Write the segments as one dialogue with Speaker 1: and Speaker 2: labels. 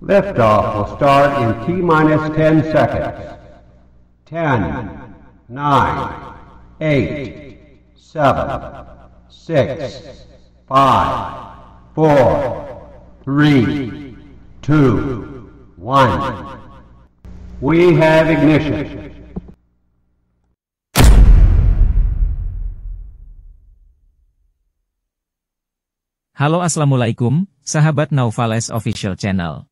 Speaker 1: Liftoff will start in T minus 10 seconds. 10, 9, 8, 7, 6, 5, 4, 3, 2, 1. We have ignition. Halo Assalamualaikum, sahabat Naufales Official Channel.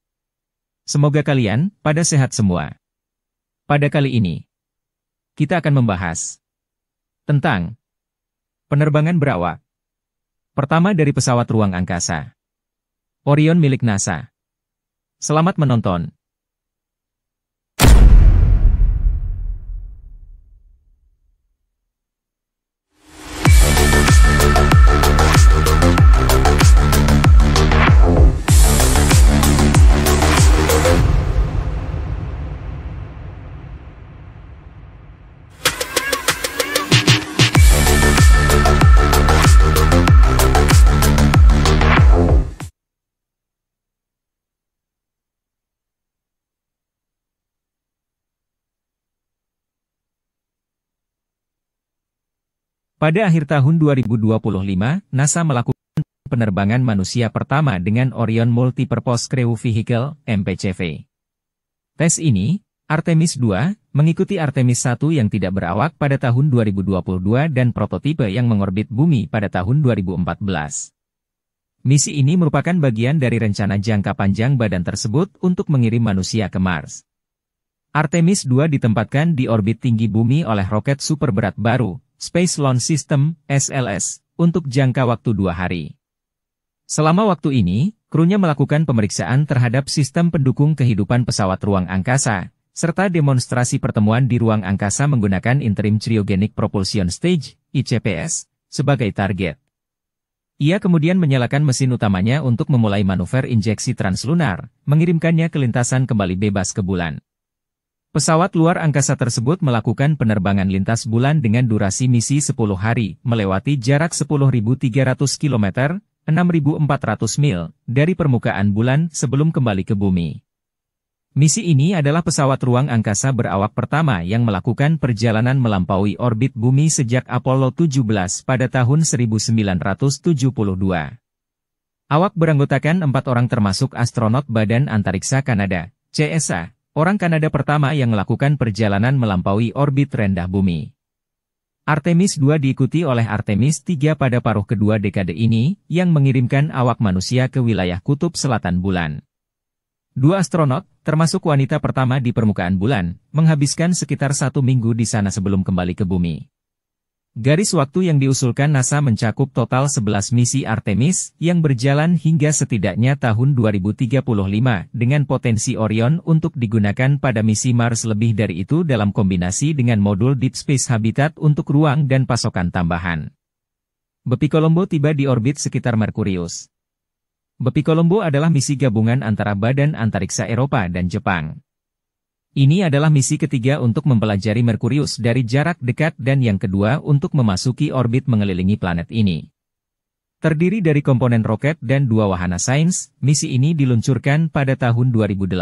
Speaker 1: Semoga kalian pada sehat semua. Pada kali ini, kita akan membahas tentang penerbangan berawak. Pertama dari pesawat ruang angkasa. Orion milik NASA. Selamat menonton. Pada akhir tahun 2025, NASA melakukan penerbangan manusia pertama dengan Orion Multipurpose Crew Vehicle, MPCV. Tes ini, Artemis II, mengikuti Artemis I yang tidak berawak pada tahun 2022 dan prototipe yang mengorbit bumi pada tahun 2014. Misi ini merupakan bagian dari rencana jangka panjang badan tersebut untuk mengirim manusia ke Mars. Artemis II ditempatkan di orbit tinggi bumi oleh roket super berat baru, Space Launch System, SLS, untuk jangka waktu dua hari. Selama waktu ini, krunya melakukan pemeriksaan terhadap sistem pendukung kehidupan pesawat ruang angkasa, serta demonstrasi pertemuan di ruang angkasa menggunakan Interim Cryogenic Propulsion Stage, ICPS, sebagai target. Ia kemudian menyalakan mesin utamanya untuk memulai manuver injeksi translunar, mengirimkannya ke lintasan kembali bebas ke bulan. Pesawat luar angkasa tersebut melakukan penerbangan lintas bulan dengan durasi misi 10 hari, melewati jarak 10.300 km, 6.400 mil, dari permukaan bulan sebelum kembali ke bumi. Misi ini adalah pesawat ruang angkasa berawak pertama yang melakukan perjalanan melampaui orbit bumi sejak Apollo 17 pada tahun 1972. Awak beranggotakan empat orang termasuk astronot Badan Antariksa Kanada, CSA, Orang Kanada pertama yang melakukan perjalanan melampaui orbit rendah bumi. Artemis 2 diikuti oleh Artemis 3 pada paruh kedua dekade ini, yang mengirimkan awak manusia ke wilayah kutub selatan bulan. Dua astronot, termasuk wanita pertama di permukaan bulan, menghabiskan sekitar satu minggu di sana sebelum kembali ke bumi. Garis waktu yang diusulkan NASA mencakup total 11 misi Artemis yang berjalan hingga setidaknya tahun 2035 dengan potensi Orion untuk digunakan pada misi Mars lebih dari itu dalam kombinasi dengan modul Deep Space Habitat untuk ruang dan pasokan tambahan. Bepi Colombo tiba di orbit sekitar Merkurius. Bepi Colombo adalah misi gabungan antara Badan Antariksa Eropa dan Jepang. Ini adalah misi ketiga untuk mempelajari Merkurius dari jarak dekat dan yang kedua untuk memasuki orbit mengelilingi planet ini. Terdiri dari komponen roket dan dua wahana sains, misi ini diluncurkan pada tahun 2018.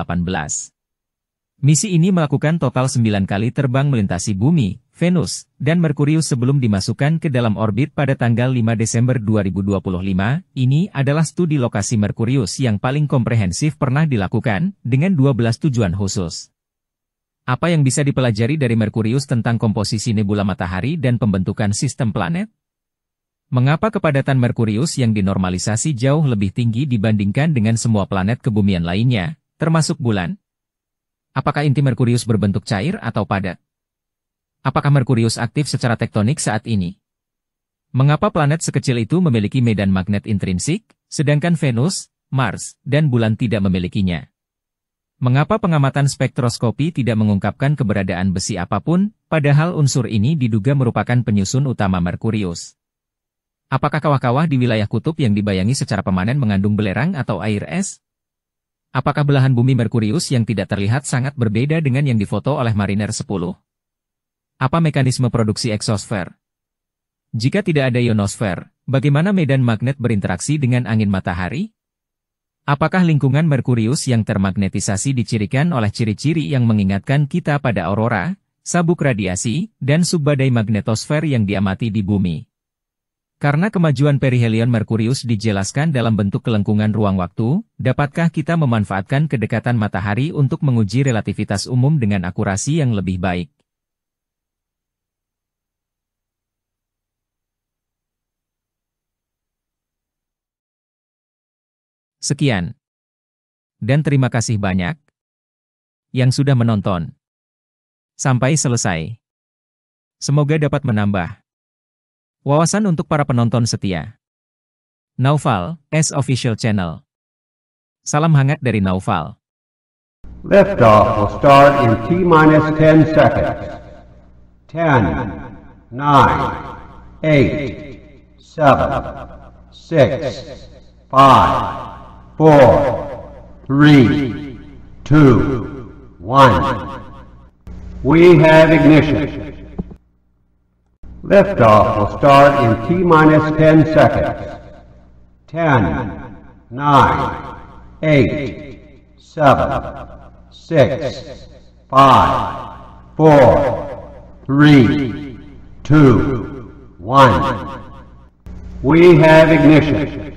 Speaker 1: Misi ini melakukan total 9 kali terbang melintasi bumi, Venus, dan Merkurius sebelum dimasukkan ke dalam orbit pada tanggal 5 Desember 2025, ini adalah studi lokasi Merkurius yang paling komprehensif pernah dilakukan, dengan 12 tujuan khusus. Apa yang bisa dipelajari dari Merkurius tentang komposisi nebula matahari dan pembentukan sistem planet? Mengapa kepadatan Merkurius yang dinormalisasi jauh lebih tinggi dibandingkan dengan semua planet kebumian lainnya, termasuk bulan? Apakah inti Merkurius berbentuk cair atau padat? Apakah Merkurius aktif secara tektonik saat ini? Mengapa planet sekecil itu memiliki medan magnet intrinsik, sedangkan Venus, Mars, dan bulan tidak memilikinya? Mengapa pengamatan spektroskopi tidak mengungkapkan keberadaan besi apapun, padahal unsur ini diduga merupakan penyusun utama Merkurius? Apakah kawah-kawah di wilayah kutub yang dibayangi secara pemanen mengandung belerang atau air es? Apakah belahan bumi Merkurius yang tidak terlihat sangat berbeda dengan yang difoto oleh Mariner 10? Apa mekanisme produksi eksosfer? Jika tidak ada ionosfer, bagaimana medan magnet berinteraksi dengan angin matahari? Apakah lingkungan Merkurius yang termagnetisasi dicirikan oleh ciri-ciri yang mengingatkan kita pada aurora, sabuk radiasi, dan subbadai magnetosfer yang diamati di bumi? Karena kemajuan perihelion Merkurius dijelaskan dalam bentuk kelengkungan ruang waktu, dapatkah kita memanfaatkan kedekatan matahari untuk menguji relativitas umum dengan akurasi yang lebih baik? Sekian. Dan terima kasih banyak yang sudah menonton. Sampai selesai. Semoga dapat menambah wawasan untuk para penonton setia. Naufal, S Official Channel. Salam hangat dari Naufal. Lift off will start in T minus 10 seconds. 10, 9, 8, 7, 6, 5, four, three, two, one. We have ignition. Liftoff will start in T minus 10 seconds. 10, 9, 8, 7, 6, 5, 4, 3, 2, 1. We have ignition.